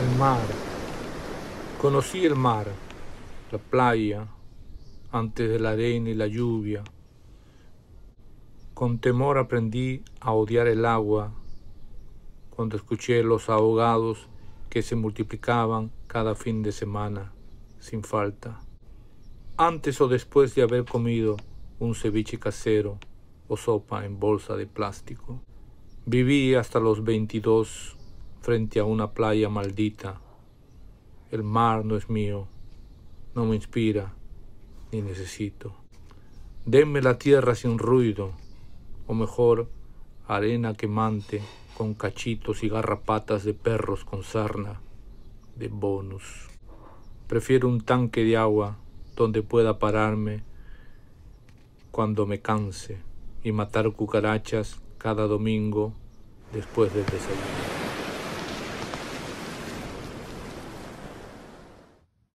El mar. Conocí el mar, la playa, antes de la arena y la lluvia. Con temor aprendí a odiar el agua cuando escuché los ahogados que se multiplicaban cada fin de semana, sin falta. Antes o después de haber comido un ceviche casero o sopa en bolsa de plástico. Viví hasta los 22 frente a una playa maldita. El mar no es mío, no me inspira, ni necesito. Denme la tierra sin ruido, o mejor, arena quemante con cachitos y garrapatas de perros con sarna, de bonus. Prefiero un tanque de agua donde pueda pararme cuando me canse y matar cucarachas cada domingo después de desayuno.